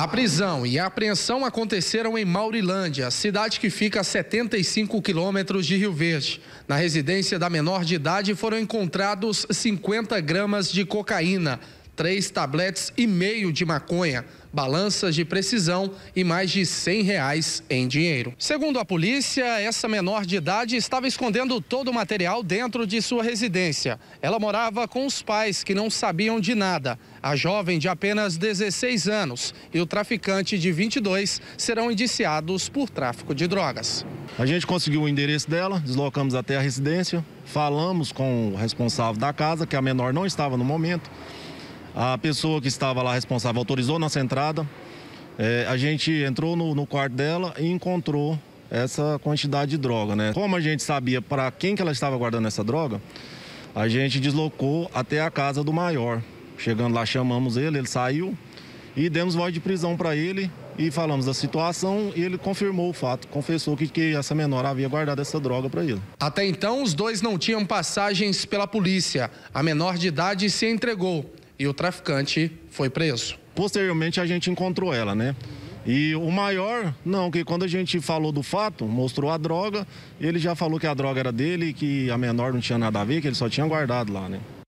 A prisão e a apreensão aconteceram em Maurilândia, cidade que fica a 75 quilômetros de Rio Verde. Na residência da menor de idade foram encontrados 50 gramas de cocaína três tabletes e meio de maconha, balanças de precisão e mais de 100 reais em dinheiro. Segundo a polícia, essa menor de idade estava escondendo todo o material dentro de sua residência. Ela morava com os pais que não sabiam de nada. A jovem de apenas 16 anos e o traficante de 22 serão indiciados por tráfico de drogas. A gente conseguiu o endereço dela, deslocamos até a residência, falamos com o responsável da casa, que a menor não estava no momento. A pessoa que estava lá responsável autorizou nossa entrada. É, a gente entrou no, no quarto dela e encontrou essa quantidade de droga, né? Como a gente sabia para quem que ela estava guardando essa droga, a gente deslocou até a casa do maior. Chegando lá, chamamos ele, ele saiu e demos voz de prisão para ele e falamos da situação e ele confirmou o fato, confessou que, que essa menor havia guardado essa droga para ele. Até então, os dois não tinham passagens pela polícia. A menor de idade se entregou e o traficante foi preso. Posteriormente a gente encontrou ela, né? E o maior, não, que quando a gente falou do fato, mostrou a droga, ele já falou que a droga era dele, que a menor não tinha nada a ver, que ele só tinha guardado lá, né?